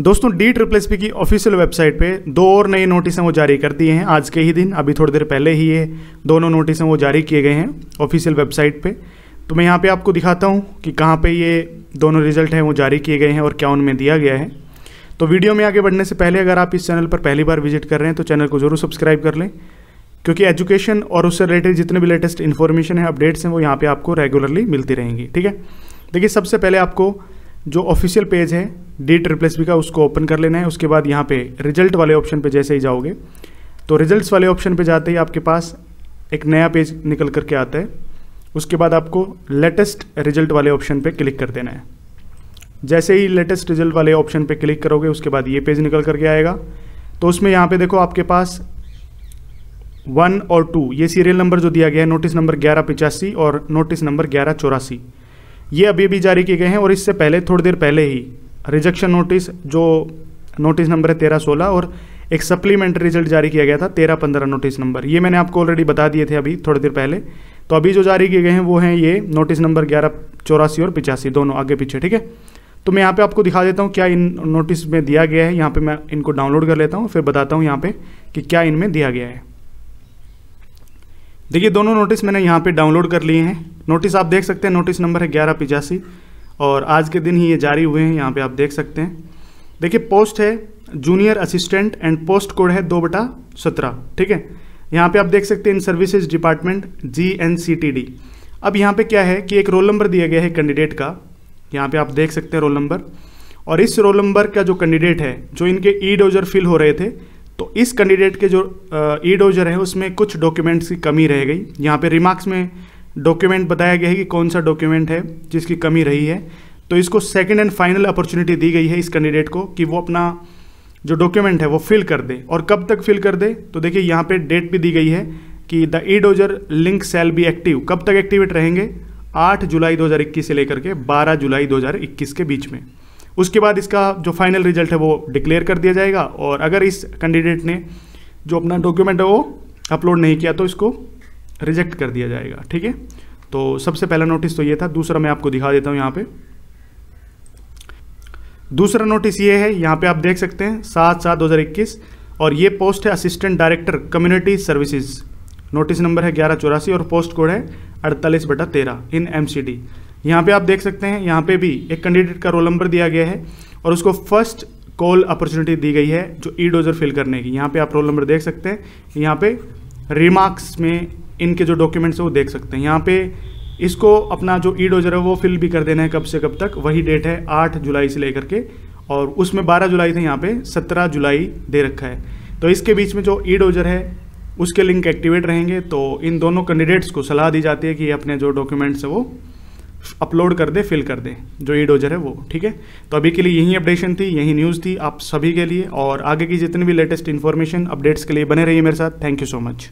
दोस्तों D triple S की official website पे दो और नए नोटिस वो जारी कर दिए हैं आज के ही दिन अभी थोड़ी देर पहले ही ये दोनों नोटिस वो जारी किए गए हैं ऑफिशियल वेबसाइट पे तो मैं यहाँ पे आपको दिखाता हूँ कि कहाँ पे ये दोनों रिजल्ट हैं वो जारी किए गए हैं और क्या उनमें दिया गया है तो वीडियो में आगे बढ़ने से पहले अगर आप इस चैनल पर पहली बार विजिट कर रहे हैं तो चैनल को ज़रूर सब्सक्राइब कर लें क्योंकि एजुकेशन और उससे रिलेटेड जितने भी लेटेस्ट इन्फॉर्मेशन है अपडेट्स हैं वो यहाँ पर आपको रेगुलरली मिलती रहेंगी ठीक है देखिए सबसे पहले आपको जो ऑफिशियल पेज है डी ट्रिप्लेस बी का उसको ओपन कर लेना है उसके बाद यहाँ पे रिजल्ट वाले ऑप्शन पे जैसे ही जाओगे तो रिजल्ट्स वाले ऑप्शन पे जाते ही आपके पास एक नया पेज निकल करके आता है उसके बाद आपको लेटेस्ट रिजल्ट वाले ऑप्शन पे क्लिक कर देना है जैसे ही लेटेस्ट रिजल्ट वाले ऑप्शन पे क्लिक करोगे उसके बाद ये पेज निकल करके आएगा तो उसमें यहाँ पे देखो आपके पास वन और टू ये सीरियल नंबर जो दिया गया है नोटिस नंबर ग्यारह पिचासी और नोटिस नंबर ग्यारह चौरासी ये अभी अभी जारी किए गए हैं और इससे पहले थोड़ी देर पहले ही रिजेक्शन नोटिस जो नोटिस नंबर है तेरह सोलह और एक सप्लीमेंट्री रिजल्ट जारी किया गया था तेरह पंद्रह नोटिस नंबर ये मैंने आपको ऑलरेडी बता दिए थे अभी थोड़ी देर पहले तो अभी जो जारी किए गए हैं वो हैं ये नोटिस नंबर ग्यारह चौरासी और पिचासी दोनों आगे पीछे ठीक है तो मैं यहाँ पे आपको दिखा देता हूँ क्या इन नोटिस में दिया गया है यहाँ पे मैं इनको डाउनलोड कर लेता हूँ फिर बताता हूँ यहाँ पे कि क्या इनमें दिया गया है देखिए दोनों नोटिस मैंने यहाँ पे डाउनलोड कर लिए हैं नोटिस आप देख सकते हैं नोटिस नंबर है ग्यारह पिचासी और आज के दिन ही ये जारी हुए हैं यहाँ पे आप देख सकते हैं देखिए पोस्ट है junior assistant and post code है दो बटा सत्रह ठीक है यहाँ पे आप देख सकते हैं in services department G N C T D अब यहाँ पे क्या है कि एक रोल नंबर दिया गया है कैंडिडेट का यहाँ पे आप देख सकते हैं रोल नंबर और इस रोल नंबर का जो कैंडिडेट है जो इनके ई डोजर फिल हो रहे थे तो इस कैंडिडेट के जो ई डोजर है उसमें कुछ डॉक्यूमेंट्स की कमी रह गई यहाँ पे रिमार्क्स में डॉक्यूमेंट बताया गया है कि कौन सा डॉक्यूमेंट है जिसकी कमी रही है तो इसको सेकेंड एंड फाइनल अपॉर्चुनिटी दी गई है इस कैंडिडेट को कि वो अपना जो डॉक्यूमेंट है वो फिल कर दे और कब तक फिल कर दे तो देखिए यहाँ पे डेट भी दी गई है कि the E dossier link shall be active कब तक एक्टिवेट रहेंगे 8 जुलाई 2021 से लेकर के 12 जुलाई 2021 के बीच में उसके बाद इसका जो फाइनल रिजल्ट है वो डिक्लेयर कर दिया जाएगा और अगर इस कैंडिडेट ने जो अपना डॉक्यूमेंट है वो अपलोड नहीं किया तो इसको रिजेक्ट कर दिया जाएगा ठीक है तो सबसे पहला नोटिस तो ये था दूसरा मैं आपको दिखा देता हूँ यहाँ पे दूसरा नोटिस ये है यहाँ पे आप देख सकते हैं सात सात दो हज़ार इक्कीस और ये पोस्ट है assistant director community services notice number है ग्यारह चौरासी और पोस्ट कोड है अड़तालीस बटा तेरह इन एम सी डी यहाँ पर आप देख सकते हैं यहाँ पे भी एक कैंडिडेट का रोल नंबर दिया गया है और उसको फर्स्ट कॉल अपॉर्चुनिटी दी गई है जो ई डोजर फिल करने की यहाँ पे आप रोल नंबर देख सकते हैं यहाँ पे रिमार्क्स में इनके जो डॉक्यूमेंट्स हैं वो देख सकते हैं यहाँ पे इसको अपना जो ई e डोजर है वो फिल भी कर देना है कब से कब तक वही डेट है आठ जुलाई से लेकर के और उसमें बारह जुलाई थे यहाँ पे सत्रह जुलाई दे रखा है तो इसके बीच में जो ई e डोजर है उसके लिंक एक्टिवेट रहेंगे तो इन दोनों कैंडिडेट्स को सलाह दी जाती है कि अपने जो डॉक्यूमेंट्स हैं वो अपलोड कर दे फिल कर दे जो ई e डोजर है वो ठीक है तो अभी के लिए यही अपडेशन थी यही न्यूज़ थी आप सभी के लिए और आगे की जितनी भी लेटेस्ट इन्फॉर्मेशन अपडेट्स के लिए बने रहिए मेरे साथ थैंक यू सो मच